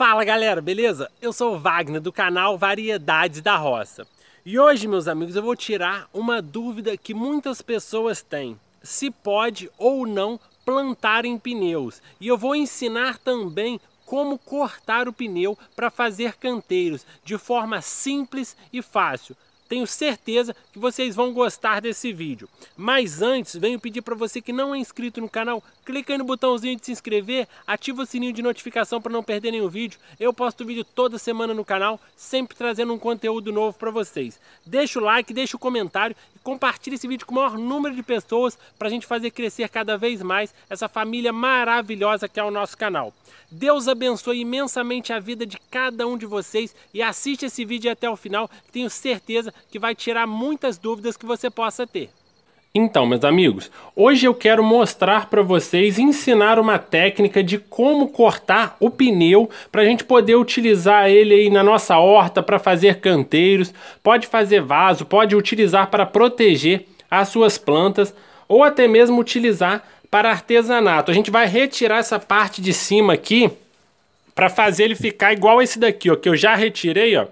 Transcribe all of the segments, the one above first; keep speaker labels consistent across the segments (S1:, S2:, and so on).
S1: Fala galera, beleza? Eu sou o Wagner do canal Variedades da Roça. E hoje, meus amigos, eu vou tirar uma dúvida que muitas pessoas têm: se pode ou não plantar em pneus. E eu vou ensinar também como cortar o pneu para fazer canteiros de forma simples e fácil. Tenho certeza que vocês vão gostar desse vídeo. Mas antes, venho pedir para você que não é inscrito no canal, clica aí no botãozinho de se inscrever, ativa o sininho de notificação para não perder nenhum vídeo. Eu posto vídeo toda semana no canal, sempre trazendo um conteúdo novo para vocês. Deixa o like, deixa o comentário e compartilha esse vídeo com o maior número de pessoas para a gente fazer crescer cada vez mais essa família maravilhosa que é o nosso canal. Deus abençoe imensamente a vida de cada um de vocês e assiste esse vídeo até o final, tenho certeza que vai tirar muitas dúvidas que você possa ter. Então, meus amigos, hoje eu quero mostrar para vocês, ensinar uma técnica de como cortar o pneu para a gente poder utilizar ele aí na nossa horta para fazer canteiros, pode fazer vaso, pode utilizar para proteger as suas plantas ou até mesmo utilizar para artesanato. A gente vai retirar essa parte de cima aqui para fazer ele ficar igual esse daqui, ó, que eu já retirei, ó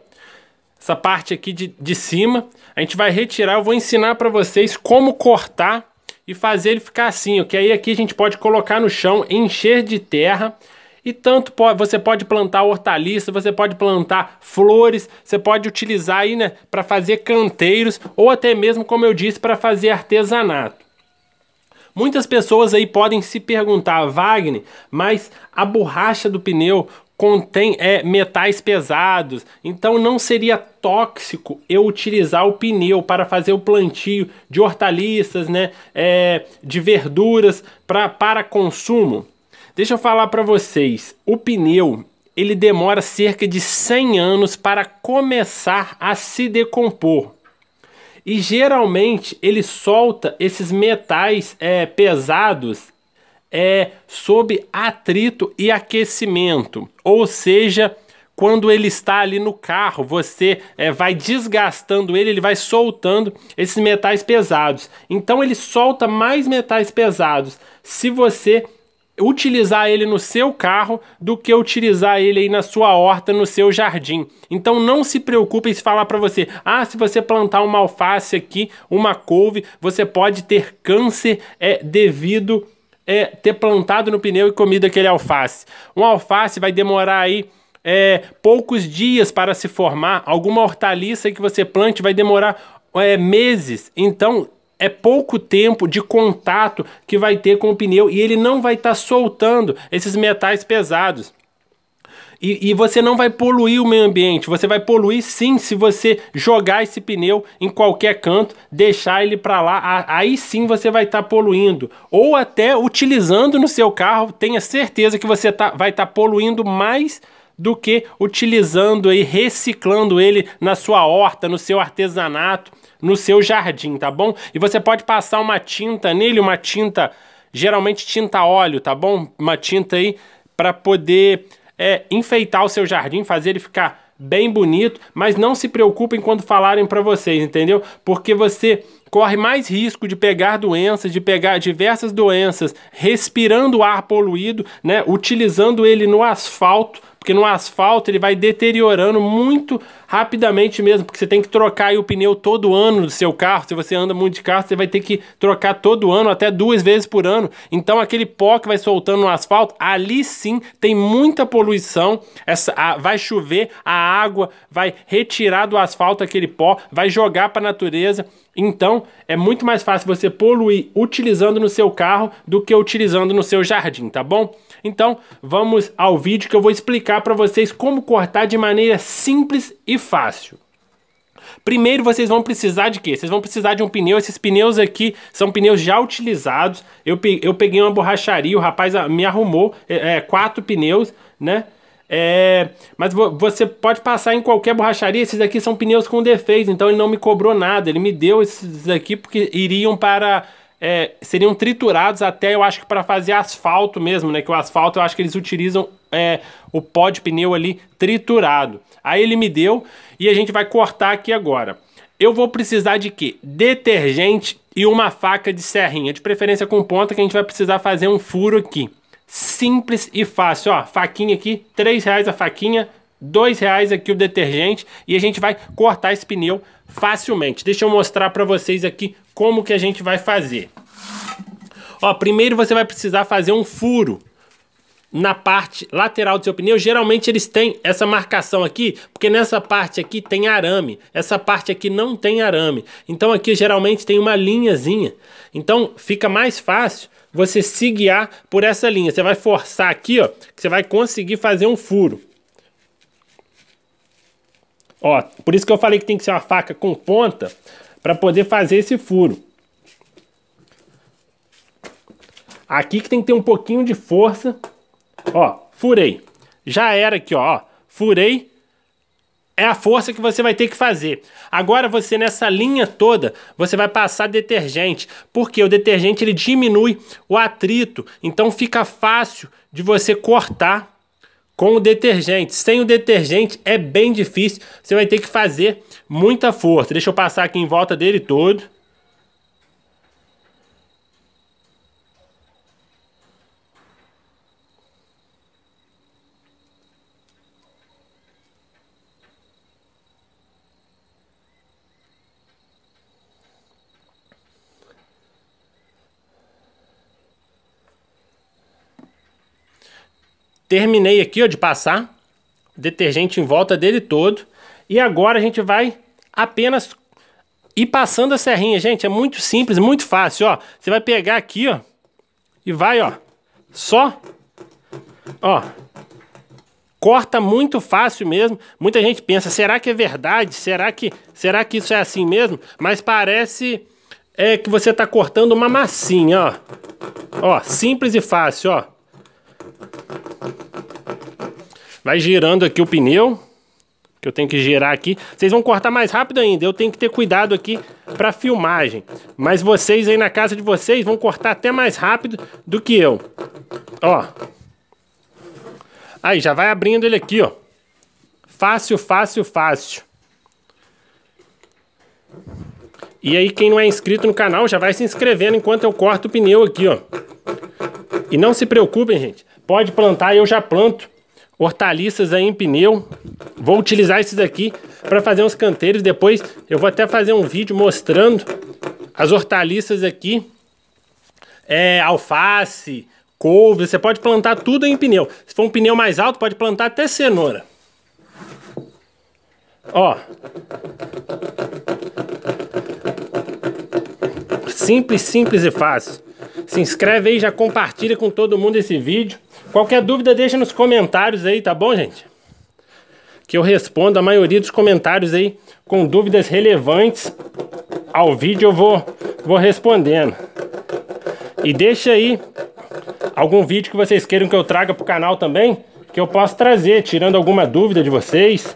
S1: essa parte aqui de, de cima. A gente vai retirar, eu vou ensinar para vocês como cortar e fazer ele ficar assim, que aí aqui a gente pode colocar no chão, encher de terra e tanto pode, você pode plantar hortaliça, você pode plantar flores, você pode utilizar aí, né, para fazer canteiros ou até mesmo, como eu disse, para fazer artesanato. Muitas pessoas aí podem se perguntar, Wagner, mas a borracha do pneu, contém é, metais pesados, então não seria tóxico eu utilizar o pneu para fazer o plantio de hortaliças, né, é, de verduras pra, para consumo. Deixa eu falar para vocês, o pneu ele demora cerca de 100 anos para começar a se decompor. E geralmente ele solta esses metais é, pesados é sob atrito e aquecimento, ou seja, quando ele está ali no carro, você é, vai desgastando ele, ele vai soltando esses metais pesados. Então ele solta mais metais pesados se você utilizar ele no seu carro do que utilizar ele aí na sua horta, no seu jardim. Então não se preocupe em falar para você, ah, se você plantar uma alface aqui, uma couve, você pode ter câncer é, devido a é ter plantado no pneu e comido aquele alface. Um alface vai demorar aí é, poucos dias para se formar. Alguma hortaliça que você plante vai demorar é, meses. Então é pouco tempo de contato que vai ter com o pneu e ele não vai estar tá soltando esses metais pesados. E, e, você não vai poluir o meio ambiente. Você vai poluir sim se você jogar esse pneu em qualquer canto, deixar ele para lá. Aí sim você vai estar tá poluindo. Ou até utilizando no seu carro, tenha certeza que você tá, vai estar tá poluindo mais do que utilizando e reciclando ele na sua horta, no seu artesanato, no seu jardim, tá bom? E você pode passar uma tinta nele, uma tinta, geralmente tinta óleo, tá bom? Uma tinta aí para poder é enfeitar o seu jardim, fazer ele ficar bem bonito, mas não se preocupem quando falarem para vocês, entendeu? Porque você corre mais risco de pegar doenças, de pegar diversas doenças, respirando ar poluído, né, utilizando ele no asfalto porque no asfalto ele vai deteriorando muito rapidamente mesmo, porque você tem que trocar o pneu todo ano do seu carro. Se você anda muito de carro, você vai ter que trocar todo ano, até duas vezes por ano. Então aquele pó que vai soltando no asfalto, ali sim tem muita poluição. Essa, a, vai chover, a água vai retirar do asfalto aquele pó, vai jogar para a natureza. Então, é muito mais fácil você poluir utilizando no seu carro do que utilizando no seu jardim, tá bom? Então, vamos ao vídeo que eu vou explicar explicar para vocês como cortar de maneira simples e fácil. Primeiro vocês vão precisar de quê? Vocês vão precisar de um pneu, esses pneus aqui são pneus já utilizados, eu peguei uma borracharia, o rapaz ah, me arrumou é, é, quatro pneus, né? É, mas você pode passar em qualquer borracharia, esses aqui são pneus com defeito, então ele não me cobrou nada, ele me deu esses aqui porque iriam para é, seriam triturados até, eu acho que para fazer asfalto mesmo, né? Que o asfalto eu acho que eles utilizam é, o pó de pneu ali triturado. Aí ele me deu e a gente vai cortar aqui agora. Eu vou precisar de quê? Detergente e uma faca de serrinha, de preferência com ponta que a gente vai precisar fazer um furo aqui. Simples e fácil, ó, faquinha aqui, 3 reais a faquinha, 2 reais aqui o detergente e a gente vai cortar esse pneu facilmente. Deixa eu mostrar para vocês aqui como que a gente vai fazer. Ó, primeiro você vai precisar fazer um furo na parte lateral do seu pneu. Geralmente eles têm essa marcação aqui, porque nessa parte aqui tem arame, essa parte aqui não tem arame. Então aqui geralmente tem uma linhazinha. Então fica mais fácil você se guiar por essa linha. Você vai forçar aqui, ó, você vai conseguir fazer um furo. Ó, por isso que eu falei que tem que ser uma faca com ponta, para poder fazer esse furo. Aqui que tem que ter um pouquinho de força. Ó, furei. Já era aqui, ó. Furei. É a força que você vai ter que fazer. Agora você nessa linha toda, você vai passar detergente, porque o detergente ele diminui o atrito, então fica fácil de você cortar com o detergente. Sem o detergente é bem difícil, você vai ter que fazer muita força. Deixa eu passar aqui em volta dele todo. Terminei aqui ó, de passar detergente em volta dele todo. E agora a gente vai apenas ir passando a serrinha, gente. É muito simples, muito fácil, ó. Você vai pegar aqui, ó, e vai, ó, só, ó, corta muito fácil mesmo. Muita gente pensa, será que é verdade? Será que, será que isso é assim mesmo? Mas parece é, que você está cortando uma massinha, ó. Ó, simples e fácil, ó. Vai girando aqui o pneu, que eu tenho que girar aqui. Vocês vão cortar mais rápido ainda, eu tenho que ter cuidado aqui para filmagem. Mas vocês aí na casa de vocês vão cortar até mais rápido do que eu. Ó. Aí, já vai abrindo ele aqui, ó. Fácil, fácil, fácil. E aí quem não é inscrito no canal já vai se inscrevendo enquanto eu corto o pneu aqui, ó. E não se preocupem, gente. Pode plantar, eu já planto hortaliças aí em pneu. Vou utilizar esses aqui para fazer uns canteiros. Depois eu vou até fazer um vídeo mostrando as hortaliças aqui. É, alface, couve, você pode plantar tudo em pneu. Se for um pneu mais alto, pode plantar até cenoura. Ó. Simples, simples e fácil. Se inscreve aí, já compartilha com todo mundo esse vídeo. Qualquer dúvida, deixa nos comentários aí, tá bom, gente? Que eu respondo a maioria dos comentários aí com dúvidas relevantes ao vídeo, eu vou, vou respondendo. E deixa aí algum vídeo que vocês queiram que eu traga pro canal também, que eu posso trazer, tirando alguma dúvida de vocês.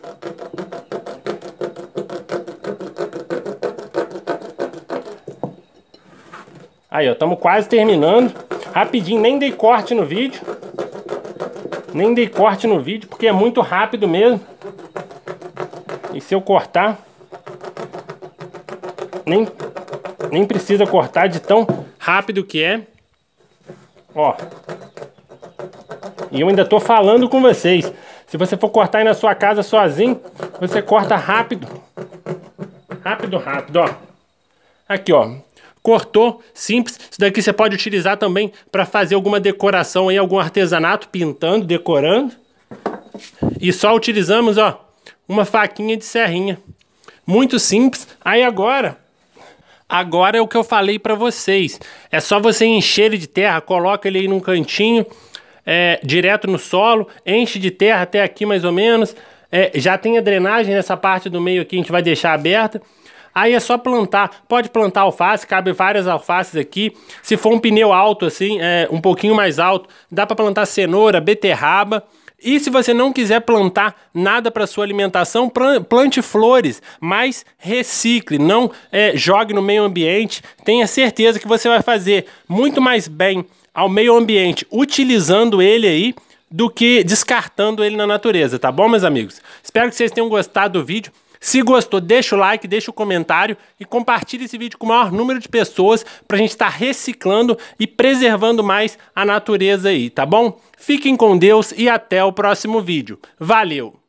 S1: Aí, ó, estamos quase terminando. Rapidinho, nem dei corte no vídeo. Nem dei corte no vídeo, porque é muito rápido mesmo. E se eu cortar... Nem, nem precisa cortar de tão rápido que é. Ó. E eu ainda tô falando com vocês. Se você for cortar aí na sua casa sozinho, você corta rápido. Rápido, rápido, ó. Aqui, ó. Cortou, simples. Isso daqui você pode utilizar também para fazer alguma decoração aí, algum artesanato, pintando, decorando. E só utilizamos, ó, uma faquinha de serrinha. Muito simples. Aí agora, agora é o que eu falei para vocês. É só você encher ele de terra, coloca ele aí num cantinho, é, direto no solo, enche de terra até aqui mais ou menos. É, já tem a drenagem nessa parte do meio aqui, a gente vai deixar aberta. Aí é só plantar. Pode plantar alface, cabe várias alfaces aqui. Se for um pneu alto assim, é, um pouquinho mais alto, dá para plantar cenoura, beterraba. E se você não quiser plantar nada para sua alimentação, plante flores, mas recicle, não é, jogue no meio ambiente. Tenha certeza que você vai fazer muito mais bem ao meio ambiente utilizando ele aí do que descartando ele na natureza, tá bom, meus amigos? Espero que vocês tenham gostado do vídeo. Se gostou, deixa o like, deixa o comentário e compartilha esse vídeo com o maior número de pessoas para a gente estar tá reciclando e preservando mais a natureza aí, tá bom? Fiquem com Deus e até o próximo vídeo. Valeu!